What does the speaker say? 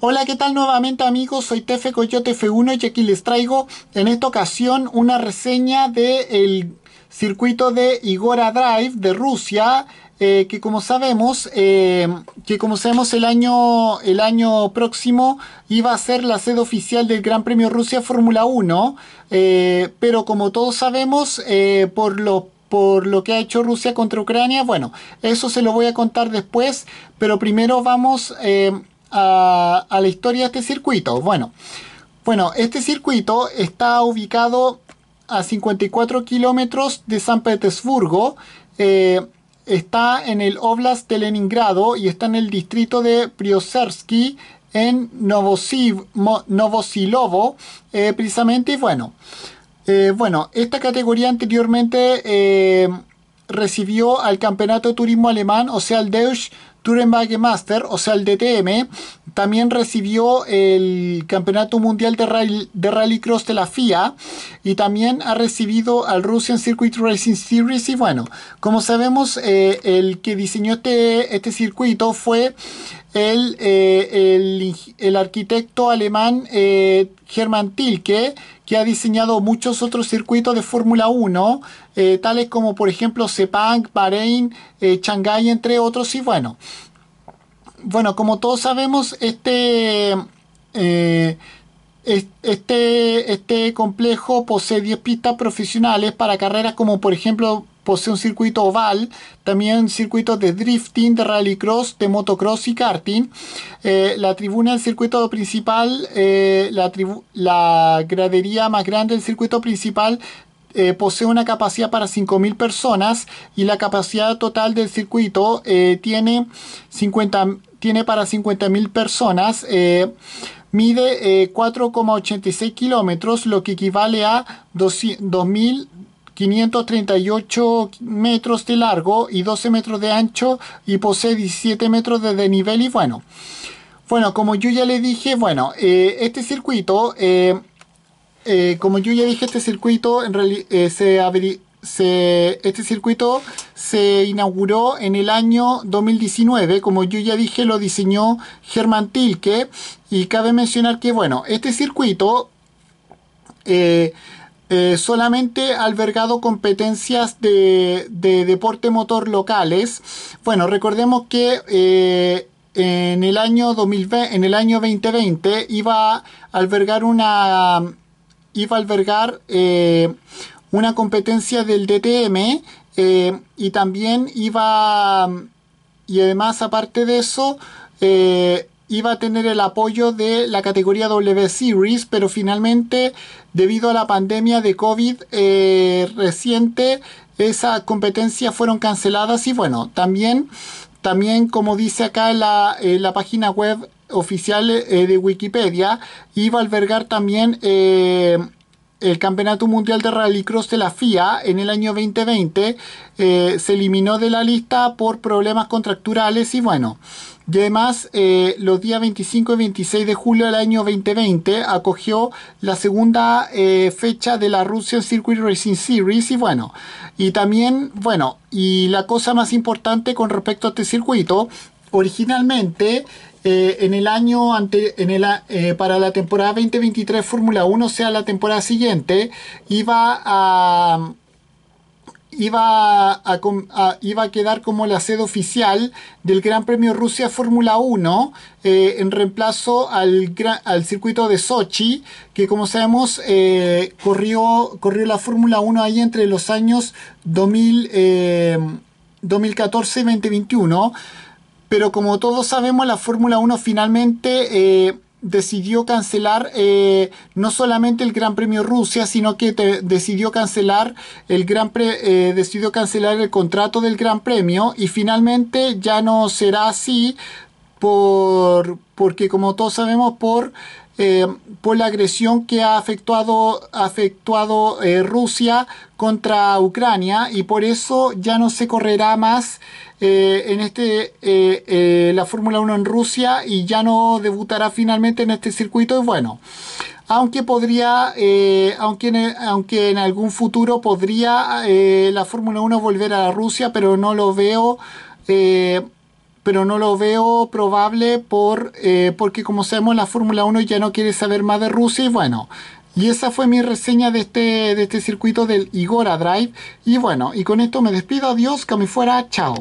Hola, ¿qué tal nuevamente amigos? Soy Tefe Coyote F1 y aquí les traigo en esta ocasión una reseña del circuito de Igora Drive de Rusia eh, que como sabemos eh, que como sabemos el año el año próximo iba a ser la sede oficial del Gran Premio Rusia Fórmula 1 eh, pero como todos sabemos por por lo que ha hecho Rusia contra Ucrania. Bueno, eso se lo voy a contar después, pero primero vamos a, la historia de este circuito. Bueno, bueno, este circuito está ubicado a 54 kilómetros de San Petersburgo. Eh, está en el Oblast de Leningrado y está en el distrito de Priosersky en Novosilovo, eh, precisamente. bueno, eh, bueno, esta categoría anteriormente recibió al Campeonato de Turismo Alemán, o sea, el Deutsche Tourenwagen Master, o sea, el DTM. También recibió el Campeonato Mundial de, Rally, de Rallycross de la FIA. Y también ha recibido al Russian Circuit Racing Series. Y bueno, como sabemos, eh, el que diseñó este, este circuito fue el, eh, el, arquitecto alemán eh, Tilke, que ha diseñado muchos otros circuitos de Fórmula 1, eh, tales como por ejemplo Sepang, Bahrein, eh, Shanghái, entre otros. Y bueno, bueno, como todos sabemos, este, este, este complejo posee 10 pistas profesionales para carreras como por ejemplo posee un circuito oval, también circuito de drifting, de rallycross, de motocross y karting. Eh, la tribuna del circuito principal, eh, la, la gradería más grande del circuito principal eh, posee una capacidad para 5.000 personas y la capacidad total del circuito tiene, 50, tiene para 50.000 personas. mide 4,86 kilómetros, lo que equivale a 2.000 538 metros de largo y 12 metros de ancho y posee 17 metros de nivel y bueno. Bueno, como yo ya le dije, bueno, eh, este circuito, eh, eh, como yo ya dije, este circuito en se se, este circuito se inauguró en el año 2019, como yo ya dije, lo diseñó Germán Tilke y cabe mencionar que, bueno, este circuito eh, solamente albergado competencias de, deporte motor locales. Bueno, recordemos que eh, en, el año 2020, en el año 2020 iba a albergar una iba a albergar eh, una competencia del DTM y también iba y además aparte de eso iba a tener el apoyo de la categoría W Series, pero finalmente, debido a la pandemia de COVID eh, reciente, esas competencias fueron canceladas y bueno, también, también como dice acá la, eh, la página web oficial eh, de Wikipedia, iba a albergar también el Campeonato Mundial de Rallycross de la FIA en el año 2020. se eliminó de la lista por problemas contracturales y bueno, y además, eh, los días 25 y 26 de julio del año 2020 acogió la segunda eh, fecha de la Russian Circuit Racing Series y bueno, y también, bueno, y la cosa más importante con respecto a este circuito, originalmente eh, en el año ante, en el, para la temporada 2023 Fórmula 1, o sea, la temporada siguiente, iba a iba a, iba a quedar como la sede oficial del Gran Premio Rusia Fórmula 1 eh, en reemplazo al, circuito de Sochi, que como sabemos eh, corrió, corrió la Fórmula 1 ahí entre los años 2014 eh, y 2021. Pero como todos sabemos, la Fórmula 1 finalmente decidió cancelar eh, no solamente el Gran Premio Rusia, sino que decidió cancelar el Gran eh, decidió cancelar el contrato del Gran Premio y finalmente ya no será así por porque como todos sabemos por eh, por la agresión que ha afectado ha eh, Rusia contra Ucrania y por eso ya no se correrá más eh, en este la Fórmula 1 en Rusia y ya no debutará finalmente en este circuito y bueno aunque podría, aunque, en, aunque en algún futuro podría la Fórmula 1 volver a Rusia, pero no lo veo pero no lo veo probable por, eh, porque como sabemos la Fórmula 1 ya no quiere saber más de Rusia y bueno, y esa fue mi reseña de este, de este circuito del Igora Drive y bueno, y con esto me despido, adiós, que me fuera, chao.